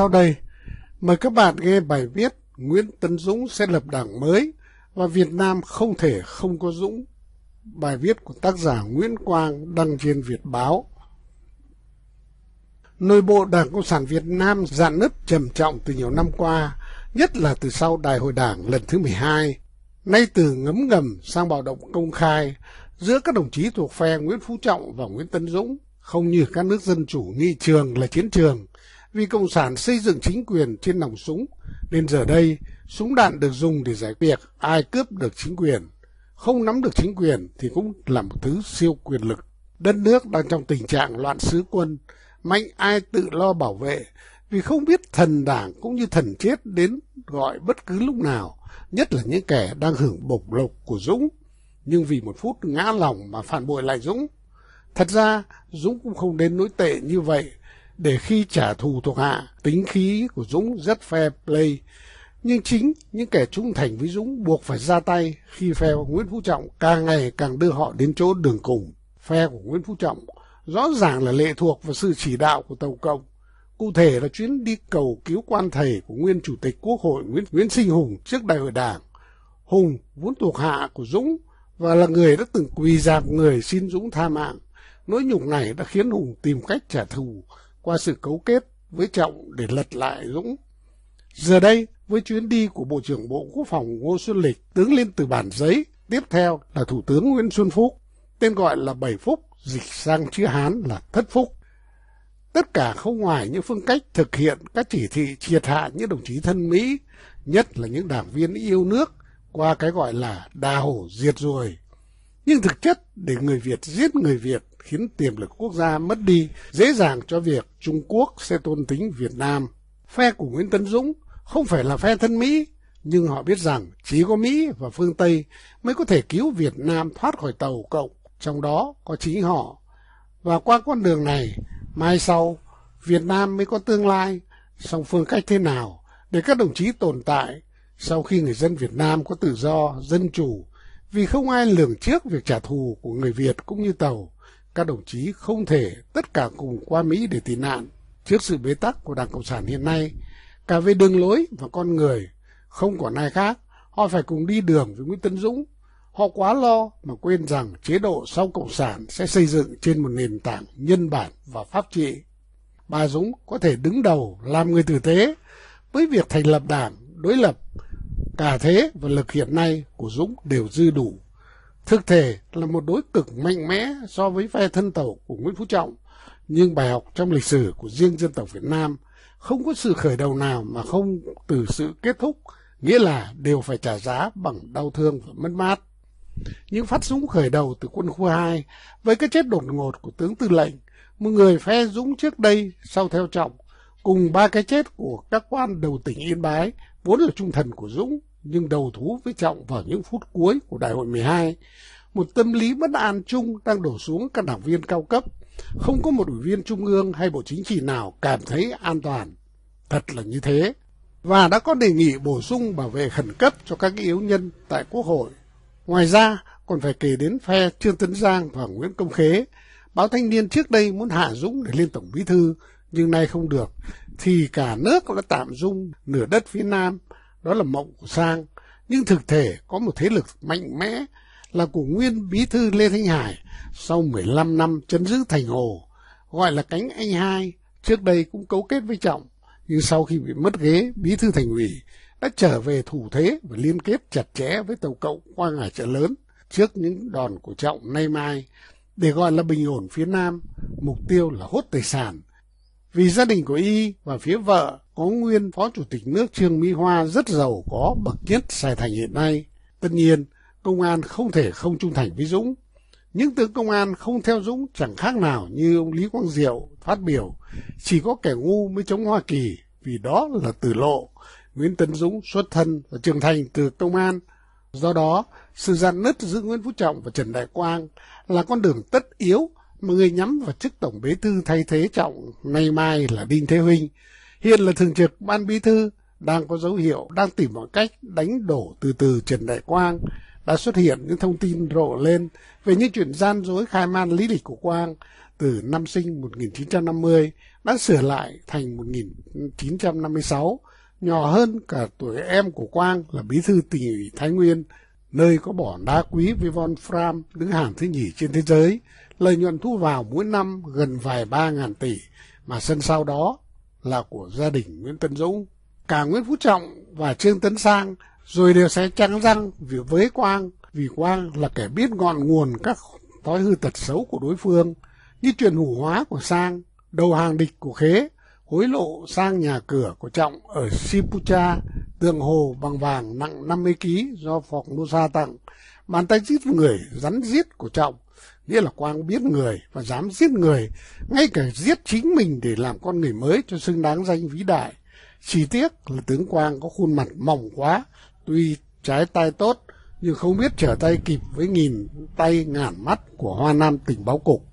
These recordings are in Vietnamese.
Sau đây, mời các bạn nghe bài viết Nguyễn Tấn Dũng sẽ lập đảng mới và Việt Nam không thể không có Dũng. Bài viết của tác giả Nguyễn Quang đăng trên Việt Báo. Nội bộ Đảng Cộng sản Việt Nam dạn nứt trầm trọng từ nhiều năm qua, nhất là từ sau Đại hội Đảng lần thứ 12. Nay từ ngấm ngầm sang bạo động công khai giữa các đồng chí thuộc phe Nguyễn Phú Trọng và Nguyễn Tấn Dũng, không như các nước dân chủ nghị trường là chiến trường, vì Cộng sản xây dựng chính quyền trên nòng súng, nên giờ đây súng đạn được dùng để giải việc ai cướp được chính quyền. Không nắm được chính quyền thì cũng là một thứ siêu quyền lực. Đất nước đang trong tình trạng loạn sứ quân, mạnh ai tự lo bảo vệ, vì không biết thần đảng cũng như thần chết đến gọi bất cứ lúc nào, nhất là những kẻ đang hưởng bộc lộc của Dũng, nhưng vì một phút ngã lòng mà phản bội lại Dũng. Thật ra, Dũng cũng không đến nỗi tệ như vậy, để khi trả thù thuộc hạ, tính khí của Dũng rất fair play. Nhưng chính những kẻ trung thành với Dũng buộc phải ra tay khi phe của Nguyễn Phú Trọng càng ngày càng đưa họ đến chỗ đường cùng. Phe của Nguyễn Phú Trọng rõ ràng là lệ thuộc vào sự chỉ đạo của Tàu Cộng. Cụ thể là chuyến đi cầu cứu quan thầy của nguyên Chủ tịch Quốc hội Nguyễn, Nguyễn Sinh Hùng trước đại hội đảng. Hùng vốn thuộc hạ của Dũng và là người đã từng quỳ dạp người xin Dũng tha mạng. Nỗi nhục này đã khiến Hùng tìm cách trả thù qua sự cấu kết với Trọng để lật lại Dũng. Giờ đây, với chuyến đi của Bộ trưởng Bộ Quốc phòng Ngô Xuân Lịch tướng lên từ bản giấy, tiếp theo là Thủ tướng Nguyễn Xuân Phúc, tên gọi là Bảy Phúc, dịch sang chữ Hán là Thất Phúc. Tất cả không ngoài những phương cách thực hiện các chỉ thị triệt hạ những đồng chí thân Mỹ, nhất là những đảng viên yêu nước, qua cái gọi là đà hổ diệt ruồi. Nhưng thực chất, để người Việt giết người Việt khiến tiềm lực quốc gia mất đi, dễ dàng cho việc Trung Quốc sẽ tôn tính Việt Nam. Phe của Nguyễn Tấn Dũng không phải là phe thân Mỹ, nhưng họ biết rằng chỉ có Mỹ và phương Tây mới có thể cứu Việt Nam thoát khỏi tàu cộng, trong đó có chính họ. Và qua con đường này, mai sau, Việt Nam mới có tương lai, song phương cách thế nào để các đồng chí tồn tại sau khi người dân Việt Nam có tự do, dân chủ, vì không ai lường trước việc trả thù của người Việt cũng như Tàu các đồng chí không thể tất cả cùng qua Mỹ để tị nạn trước sự bế tắc của Đảng Cộng sản hiện nay, cả về đường lối và con người, không còn ai khác, họ phải cùng đi đường với Nguyễn Tân Dũng. Họ quá lo mà quên rằng chế độ sau Cộng sản sẽ xây dựng trên một nền tảng nhân bản và pháp trị. Bà Dũng có thể đứng đầu làm người tử tế với việc thành lập đảng đối lập cả thế và lực hiện nay của Dũng đều dư đủ Thực thể là một đối cực mạnh mẽ so với phe thân tàu của Nguyễn Phú Trọng, nhưng bài học trong lịch sử của riêng dân tộc Việt Nam không có sự khởi đầu nào mà không từ sự kết thúc, nghĩa là đều phải trả giá bằng đau thương và mất mát. Những phát súng khởi đầu từ quân khu 2 với cái chết đột ngột của tướng tư lệnh, một người phe Dũng trước đây sau theo Trọng, cùng ba cái chết của các quan đầu tỉnh Yên Bái vốn là trung thần của Dũng nhưng đầu thú với Trọng vào những phút cuối của Đại hội 12, một tâm lý bất an chung đang đổ xuống các đảng viên cao cấp. Không có một ủy viên trung ương hay bộ chính trị nào cảm thấy an toàn. Thật là như thế. Và đã có đề nghị bổ sung bảo vệ khẩn cấp cho các yếu nhân tại Quốc hội. Ngoài ra, còn phải kể đến phe Trương Tấn Giang và Nguyễn Công Khế. Báo Thanh niên trước đây muốn hạ Dũng để lên Tổng Bí Thư, nhưng nay không được. Thì cả nước đã tạm dung nửa đất phía Nam đó là mộng của sang nhưng thực thể có một thế lực mạnh mẽ là của nguyên bí thư Lê Thanh Hải sau 15 năm chấn giữ thành hồ, gọi là cánh anh hai, trước đây cũng cấu kết với Trọng, nhưng sau khi bị mất ghế, bí thư thành ủy đã trở về thủ thế và liên kết chặt chẽ với tàu cậu qua ngải chợ lớn trước những đòn của Trọng nay mai để gọi là bình ổn phía Nam, mục tiêu là hốt tài sản. Vì gia đình của Y và phía vợ có nguyên Phó Chủ tịch nước Trương Mỹ Hoa rất giàu có bậc nhất Sài Thành hiện nay. Tất nhiên, công an không thể không trung thành với Dũng. Những tướng công an không theo Dũng chẳng khác nào như ông Lý Quang Diệu phát biểu, chỉ có kẻ ngu mới chống Hoa Kỳ, vì đó là từ lộ. Nguyễn Tấn Dũng xuất thân và trưởng thành từ công an. Do đó, sự gian nứt giữa Nguyễn Phú Trọng và Trần Đại Quang là con đường tất yếu mà người nhắm vào chức Tổng Bế Thư thay thế Trọng nay mai là Đinh Thế Huynh, Hiện là thường trực ban bí thư đang có dấu hiệu đang tìm mọi cách đánh đổ từ từ Trần Đại Quang đã xuất hiện những thông tin rộ lên về những chuyện gian dối khai man lý lịch của Quang từ năm sinh 1950 đã sửa lại thành 1956, nhỏ hơn cả tuổi em của Quang là bí thư tỉnh ủy Thái Nguyên, nơi có bỏ đá quý Vivon Fram đứng hàng thứ nhì trên thế giới, lợi nhuận thu vào mỗi năm gần vài ba ngàn tỷ, mà sân sau đó là của gia đình Nguyễn Tân Dũng. Cả Nguyễn Phú Trọng và Trương Tấn Sang rồi đều sẽ trắng răng vì với Quang, vì Quang là kẻ biết ngọn nguồn các thói hư tật xấu của đối phương, như truyền hủ hóa của Sang, đầu hàng địch của Khế, hối lộ sang nhà cửa của Trọng ở Sipucha, tượng hồ bằng vàng nặng 50 kg do Phọc Sa tặng, bàn tay giết người rắn giết của Trọng nghĩa là quang biết người và dám giết người ngay cả giết chính mình để làm con người mới cho xứng đáng danh vĩ đại chỉ tiếc là tướng quang có khuôn mặt mỏng quá tuy trái tay tốt nhưng không biết trở tay kịp với nghìn tay ngàn mắt của hoa nam tỉnh báo cục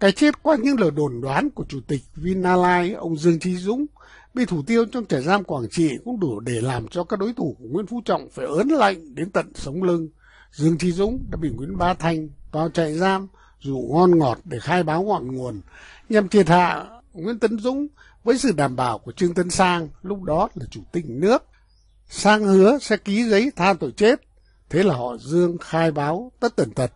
cái chết qua những lời đồn đoán của chủ tịch vinalai ông dương trí dũng bị thủ tiêu trong trại giam quảng trị cũng đủ để làm cho các đối thủ của nguyễn phú trọng phải ớn lạnh đến tận sống lưng dương trí dũng đã bị nguyễn ba thanh vào trại giam dù ngon ngọt để khai báo ngọn nguồn nhằm triệt hạ Nguyễn Tấn Dũng với sự đảm bảo của Trương Tấn Sang lúc đó là chủ tịch nước. Sang hứa sẽ ký giấy tha tội chết. Thế là họ Dương khai báo tất tần tật.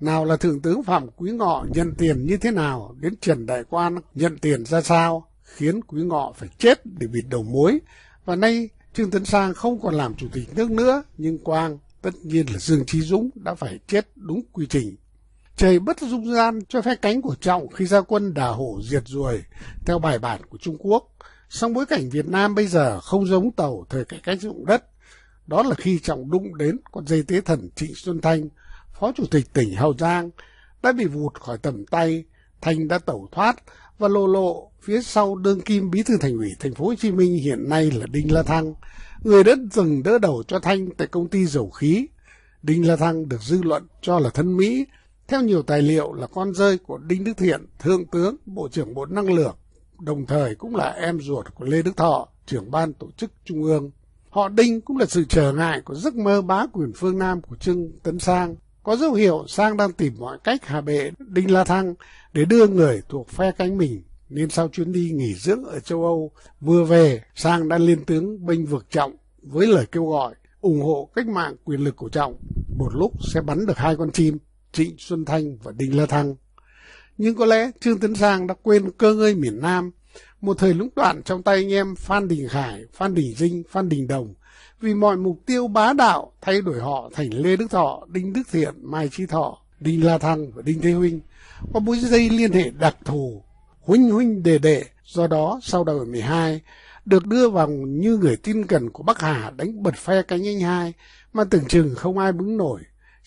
Nào là Thượng tướng Phạm Quý Ngọ nhận tiền như thế nào, đến Trần Đại Quan nhận tiền ra sao, khiến Quý Ngọ phải chết để bịt đầu mối. Và nay Trương Tấn Sang không còn làm chủ tịch nước nữa, nhưng Quang tất nhiên là Dương Trí Dũng đã phải chết đúng quy trình trời bất dung gian cho phe cánh của Trọng khi ra quân đà hổ diệt ruồi theo bài bản của Trung Quốc. Song bối cảnh Việt Nam bây giờ không giống tàu thời cải cách dụng đất. Đó là khi Trọng đụng đến con dây tế thần Trịnh Xuân Thanh, Phó Chủ tịch tỉnh Hậu Giang, đã bị vụt khỏi tầm tay, Thanh đã tẩu thoát và lộ lộ phía sau đương kim bí thư thành ủy thành phố Hồ Chí Minh hiện nay là Đinh La Thăng, người đã rừng đỡ đầu cho Thanh tại công ty dầu khí. Đinh La Thăng được dư luận cho là thân Mỹ, theo nhiều tài liệu là con rơi của Đinh Đức Thiện, Thượng tướng, Bộ trưởng Bộ Năng lượng, đồng thời cũng là em ruột của Lê Đức Thọ, trưởng ban tổ chức Trung ương. Họ Đinh cũng là sự trở ngại của giấc mơ bá quyền phương Nam của Trương Tấn Sang. Có dấu hiệu Sang đang tìm mọi cách hạ bệ Đinh La Thăng để đưa người thuộc phe cánh mình nên sau chuyến đi nghỉ dưỡng ở châu Âu vừa về, Sang đã lên tướng binh vực Trọng với lời kêu gọi ủng hộ cách mạng quyền lực của Trọng. Một lúc sẽ bắn được hai con chim. Trịnh Xuân Thanh và Đinh La Thăng. Nhưng có lẽ Trương Tấn Sang đã quên cơ ngơi miền Nam, một thời lũng đoạn trong tay anh em Phan Đình Khải, Phan Đình Dinh, Phan Đình Đồng, vì mọi mục tiêu bá đạo thay đổi họ thành Lê Đức Thọ, Đinh Đức Thiện, Mai Chi Thọ, Đinh La Thăng và Đinh Thế Huynh, có mối dây liên hệ đặc thù, huynh huynh đề đệ, do đó sau đầu 12, được đưa vào như người tin cần của Bắc Hà đánh bật phe cánh anh hai, mà tưởng chừng không ai bứng nổi.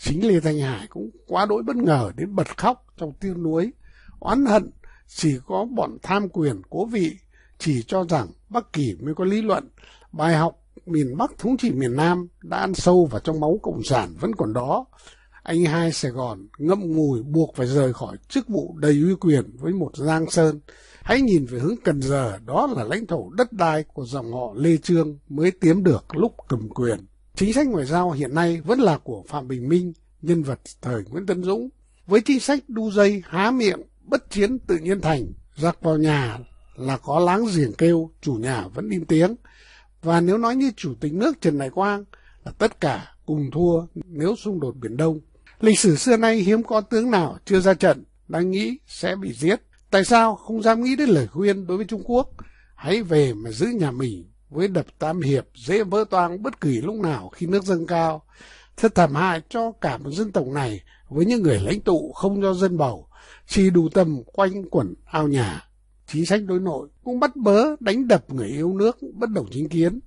Chính Lê Thanh Hải cũng quá đỗi bất ngờ đến bật khóc trong tiêu nuối, oán hận chỉ có bọn tham quyền cố vị chỉ cho rằng Bắc Kỳ mới có lý luận, bài học miền Bắc thống trị miền Nam đã ăn sâu vào trong máu Cộng sản vẫn còn đó. Anh hai Sài Gòn ngậm ngùi buộc phải rời khỏi chức vụ đầy uy quyền với một Giang Sơn. Hãy nhìn về hướng Cần Giờ, đó là lãnh thổ đất đai của dòng họ Lê Trương mới tiếm được lúc cầm quyền. Chính sách ngoại giao hiện nay vẫn là của Phạm Bình Minh, nhân vật thời Nguyễn Tấn Dũng. Với chính sách đu dây há miệng, bất chiến tự nhiên thành, giặc vào nhà là có láng giềng kêu, chủ nhà vẫn im tiếng. Và nếu nói như Chủ tịch nước Trần Đại Quang là tất cả cùng thua nếu xung đột Biển Đông. Lịch sử xưa nay hiếm có tướng nào chưa ra trận, đang nghĩ sẽ bị giết. Tại sao không dám nghĩ đến lời khuyên đối với Trung Quốc? Hãy về mà giữ nhà mình với đập Tam Hiệp dễ vỡ toang bất kỳ lúc nào khi nước dâng cao, thật thảm hại cho cả một dân tộc này với những người lãnh tụ không do dân bầu, chỉ đủ tầm quanh quẩn ao nhà. Chính sách đối nội cũng bắt bớ đánh đập người yêu nước bất đồng chính kiến,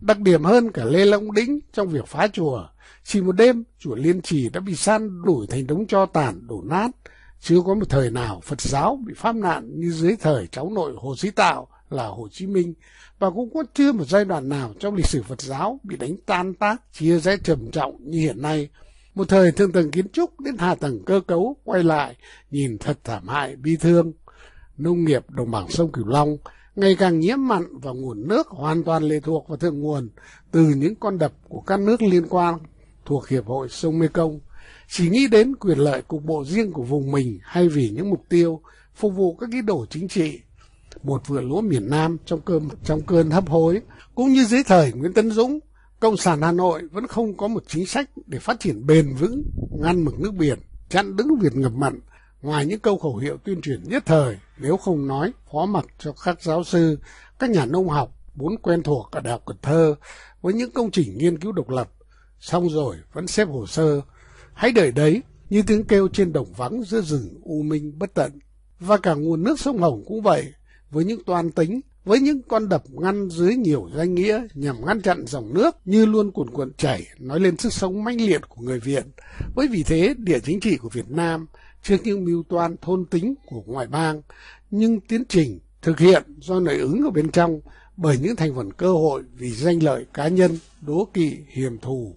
đặc điểm hơn cả Lê Long Đĩnh trong việc phá chùa. Chỉ một đêm, chùa Liên Trì đã bị san đuổi thành đống cho tàn, đổ nát. Chưa có một thời nào Phật giáo bị pháp nạn như dưới thời cháu nội Hồ Sĩ Tạo là Hồ Chí Minh và cũng có chưa một giai đoạn nào trong lịch sử Phật giáo bị đánh tan tác, chia rẽ trầm trọng như hiện nay. Một thời thượng tầng kiến trúc đến hạ tầng cơ cấu quay lại, nhìn thật thảm hại, bi thương. Nông nghiệp đồng bằng sông Cửu Long ngày càng nhiễm mặn và nguồn nước hoàn toàn lệ thuộc vào thượng nguồn từ những con đập của các nước liên quan thuộc Hiệp hội Sông Mê Công. Chỉ nghĩ đến quyền lợi cục bộ riêng của vùng mình hay vì những mục tiêu phục vụ các ý đồ chính trị bột vựa lúa miền Nam trong cơn trong cơn hấp hối cũng như dưới thời Nguyễn Tấn Dũng Cộng sản Hà Nội vẫn không có một chính sách để phát triển bền vững ngăn mực nước biển chặn đứng việc ngập mặn ngoài những câu khẩu hiệu tuyên truyền nhất thời nếu không nói phó mặc cho các giáo sư các nhà nông học vốn quen thuộc ở đại học cần thơ với những công trình nghiên cứu độc lập xong rồi vẫn xếp hồ sơ hãy đợi đấy như tiếng kêu trên đồng vắng giữa rừng u minh bất tận và cả nguồn nước sông hồng cũng vậy với những toan tính, với những con đập ngăn dưới nhiều danh nghĩa nhằm ngăn chặn dòng nước như luôn cuồn cuộn chảy nói lên sức sống mãnh liệt của người Việt. với vì thế, địa chính trị của Việt Nam trước những mưu toan thôn tính của ngoại bang, nhưng tiến trình thực hiện do nội ứng ở bên trong bởi những thành phần cơ hội vì danh lợi cá nhân, đố kỵ, hiểm thù.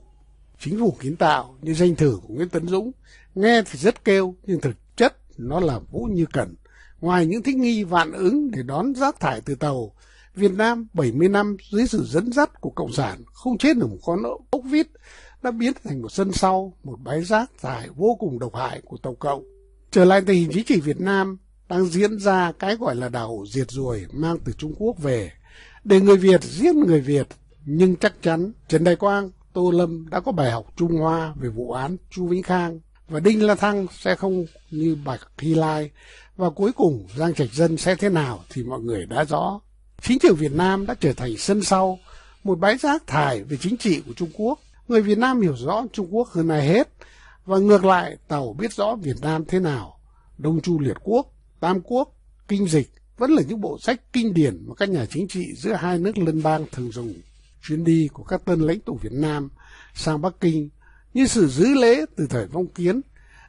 Chính phủ kiến tạo như danh thử của Nguyễn Tấn Dũng, nghe thì rất kêu nhưng thực chất nó là vũ như cần. Ngoài những thích nghi vạn ứng để đón rác thải từ tàu, Việt Nam 70 năm dưới sự dẫn dắt của Cộng sản không chết được một con ốc vít đã biến thành một sân sau, một bãi rác thải vô cùng độc hại của Tàu Cộng. Trở lại tình hình chính trị Việt Nam đang diễn ra cái gọi là đảo diệt ruồi mang từ Trung Quốc về, để người Việt giết người Việt, nhưng chắc chắn Trần Đại Quang, Tô Lâm đã có bài học Trung Hoa về vụ án Chu Vĩnh Khang và Đinh La Thăng sẽ không như Bạch Hy Lai và cuối cùng Giang Trạch Dân sẽ thế nào thì mọi người đã rõ. Chính trường Việt Nam đã trở thành sân sau, một bãi rác thải về chính trị của Trung Quốc. Người Việt Nam hiểu rõ Trung Quốc hơn ai hết và ngược lại Tàu biết rõ Việt Nam thế nào. Đông Chu Liệt Quốc, Tam Quốc, Kinh Dịch vẫn là những bộ sách kinh điển mà các nhà chính trị giữa hai nước lân bang thường dùng. Chuyến đi của các tân lãnh tụ Việt Nam sang Bắc Kinh như sự giữ lễ từ thời phong kiến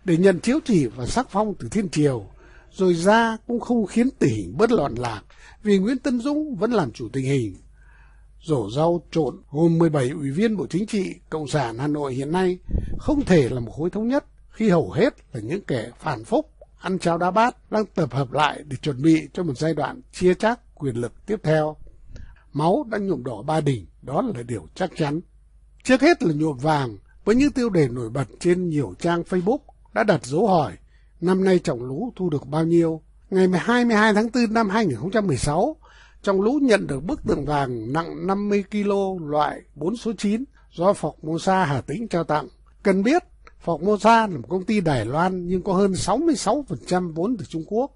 để nhận chiếu chỉ và sắc phong từ thiên triều rồi ra cũng không khiến tình hình bớt loạn lạc vì Nguyễn Tân Dũng vẫn làm chủ tình hình. Rổ rau trộn gồm 17 ủy viên Bộ Chính trị Cộng sản Hà Nội hiện nay không thể là một khối thống nhất khi hầu hết là những kẻ phản phúc, ăn cháo đá bát đang tập hợp lại để chuẩn bị cho một giai đoạn chia chác quyền lực tiếp theo. Máu đã nhuộm đỏ ba đỉnh, đó là điều chắc chắn. Trước hết là nhuộm vàng với những tiêu đề nổi bật trên nhiều trang Facebook đã đặt dấu hỏi năm nay trồng lũ thu được bao nhiêu. Ngày 22 tháng 4 năm 2016, trong lũ nhận được bức tượng vàng nặng 50 kg loại 4 số 9 do Phọc Mosa Hà Tĩnh trao tặng. Cần biết, Phọc Mosa là một công ty Đài Loan nhưng có hơn 66% vốn từ Trung Quốc,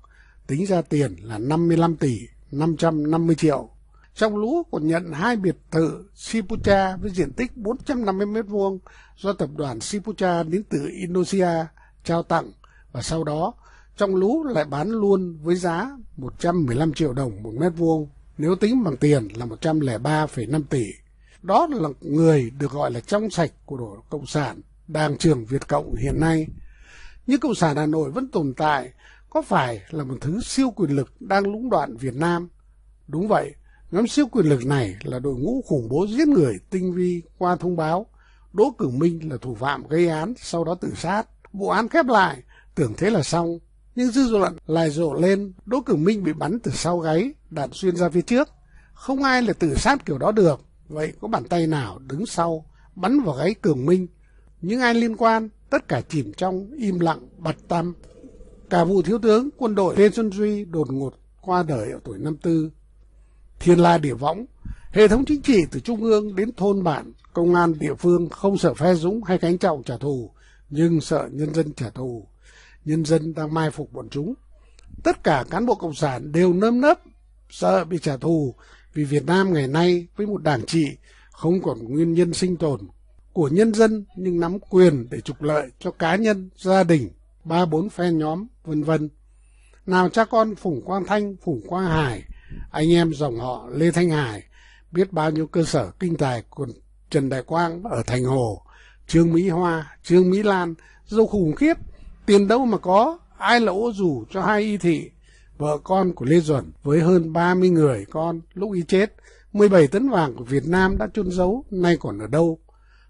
tính ra tiền là 55 tỷ 550 triệu. Trong lũ còn nhận hai biệt thự Sipucha với diện tích 450 m2 do tập đoàn Sipucha đến từ Indonesia trao tặng và sau đó trong lũ lại bán luôn với giá 115 triệu đồng một mét vuông, nếu tính bằng tiền là 103,5 tỷ. Đó là người được gọi là trong sạch của đồ Cộng sản, đang trường Việt Cộng hiện nay. Nhưng Cộng sản Hà Nội vẫn tồn tại, có phải là một thứ siêu quyền lực đang lũng đoạn Việt Nam? Đúng vậy, Nắm siêu quyền lực này là đội ngũ khủng bố giết người tinh vi qua thông báo. Đỗ Cường Minh là thủ phạm gây án, sau đó tự sát. Vụ án khép lại, tưởng thế là xong. Nhưng dư luận lại rộ lên, Đỗ Cường Minh bị bắn từ sau gáy, đạn xuyên ra phía trước. Không ai là tự sát kiểu đó được. Vậy có bàn tay nào đứng sau, bắn vào gáy Cường Minh? Những ai liên quan, tất cả chìm trong im lặng, bặt tăm. Cả vụ thiếu tướng quân đội Lê Xuân Duy đột ngột qua đời ở tuổi 54 thiên la địa võng hệ thống chính trị từ trung ương đến thôn bản công an địa phương không sợ phe dũng hay cánh trọng trả thù nhưng sợ nhân dân trả thù nhân dân đang mai phục bọn chúng tất cả cán bộ cộng sản đều nơm nớp sợ bị trả thù vì việt nam ngày nay với một đảng trị không còn nguyên nhân sinh tồn của nhân dân nhưng nắm quyền để trục lợi cho cá nhân gia đình ba bốn phe nhóm vân vân nào cha con phùng quang thanh phùng quang hải anh em dòng họ Lê Thanh Hải, biết bao nhiêu cơ sở kinh tài của Trần Đại Quang ở Thành Hồ, Trương Mỹ Hoa, Trương Mỹ Lan, dâu khủng khiếp, tiền đâu mà có, ai lỗ rủ cho hai y thị, vợ con của Lê Duẩn với hơn 30 người con lúc y chết, 17 tấn vàng của Việt Nam đã chôn giấu, nay còn ở đâu?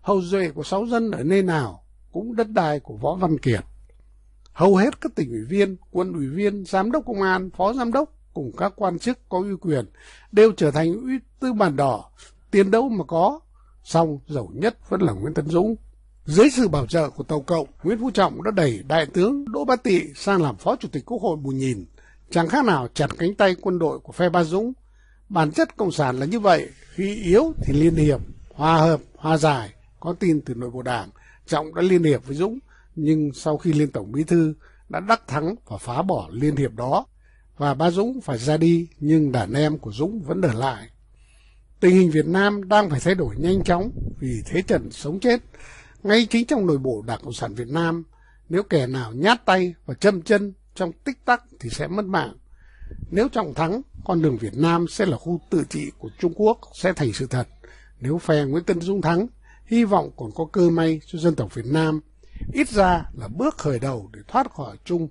Hậu duệ của sáu dân ở nơi nào? Cũng đất đai của Võ Văn Kiệt. Hầu hết các tỉnh ủy viên, quân ủy viên, giám đốc công an, phó giám đốc cùng các quan chức có uy quyền đều trở thành uy tư bản đỏ, tiến đấu mà có, song giàu nhất vẫn là Nguyễn Tấn Dũng. Dưới sự bảo trợ của Tàu Cộng, Nguyễn Phú Trọng đã đẩy Đại tướng Đỗ Bá Tị sang làm Phó Chủ tịch Quốc hội Bù Nhìn, chẳng khác nào chặt cánh tay quân đội của phe Ba Dũng. Bản chất Cộng sản là như vậy, khi yếu thì liên hiệp, hòa hợp, hòa giải, có tin từ nội bộ đảng. Trọng đã liên hiệp với Dũng, nhưng sau khi Liên Tổng Bí Thư đã đắc thắng và phá bỏ liên hiệp đó và ba Dũng phải ra đi nhưng đàn em của Dũng vẫn ở lại. Tình hình Việt Nam đang phải thay đổi nhanh chóng vì thế trận sống chết ngay chính trong nội bộ Đảng Cộng sản Việt Nam. Nếu kẻ nào nhát tay và châm chân trong tích tắc thì sẽ mất mạng. Nếu trọng thắng, con đường Việt Nam sẽ là khu tự trị của Trung Quốc sẽ thành sự thật. Nếu phe Nguyễn Tân Dũng thắng, hy vọng còn có cơ may cho dân tộc Việt Nam, ít ra là bước khởi đầu để thoát khỏi trung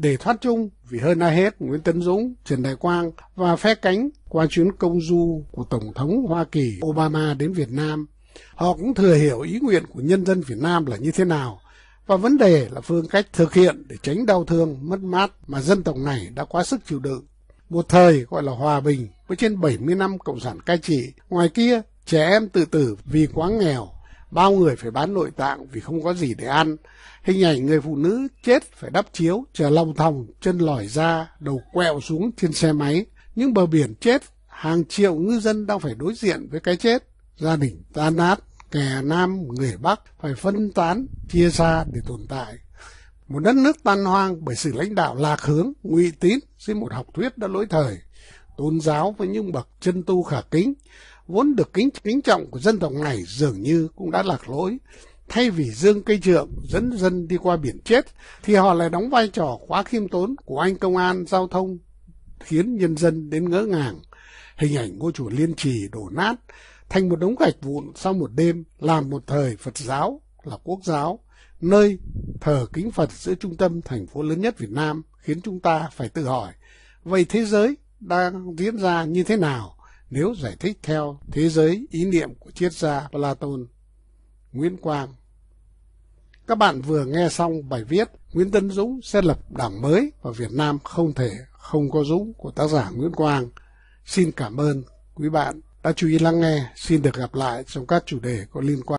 để thoát chung, vì hơn ai hết, Nguyễn Tấn Dũng, Trần Đại Quang và phe cánh qua chuyến công du của Tổng thống Hoa Kỳ Obama đến Việt Nam, họ cũng thừa hiểu ý nguyện của nhân dân Việt Nam là như thế nào và vấn đề là phương cách thực hiện để tránh đau thương, mất mát mà dân tộc này đã quá sức chịu đựng. Một thời gọi là hòa bình với trên 70 năm Cộng sản cai trị, ngoài kia trẻ em tự tử vì quá nghèo bao người phải bán nội tạng vì không có gì để ăn. Hình ảnh người phụ nữ chết phải đắp chiếu, chờ lòng thòng, chân lòi ra, đầu quẹo xuống trên xe máy. Những bờ biển chết, hàng triệu ngư dân đang phải đối diện với cái chết. Gia đình tan nát, kẻ Nam, người Bắc phải phân tán, chia xa để tồn tại. Một đất nước tan hoang bởi sự lãnh đạo lạc hướng, ngụy tín dưới một học thuyết đã lỗi thời, tôn giáo với những bậc chân tu khả kính, vốn được kính kính trọng của dân tộc này dường như cũng đã lạc lối. Thay vì dương cây trượng dẫn dân đi qua biển chết, thì họ lại đóng vai trò quá khiêm tốn của anh công an giao thông, khiến nhân dân đến ngỡ ngàng. Hình ảnh ngôi chùa Liên Trì đổ nát, thành một đống gạch vụn sau một đêm, làm một thời Phật giáo là quốc giáo, nơi thờ kính Phật giữa trung tâm thành phố lớn nhất Việt Nam khiến chúng ta phải tự hỏi, vậy thế giới đang diễn ra như thế nào? nếu giải thích theo thế giới ý niệm của triết gia Plato. Nguyễn Quang Các bạn vừa nghe xong bài viết Nguyễn Tân Dũng sẽ lập đảng mới và Việt Nam không thể không có Dũng của tác giả Nguyễn Quang. Xin cảm ơn quý bạn đã chú ý lắng nghe. Xin được gặp lại trong các chủ đề có liên quan.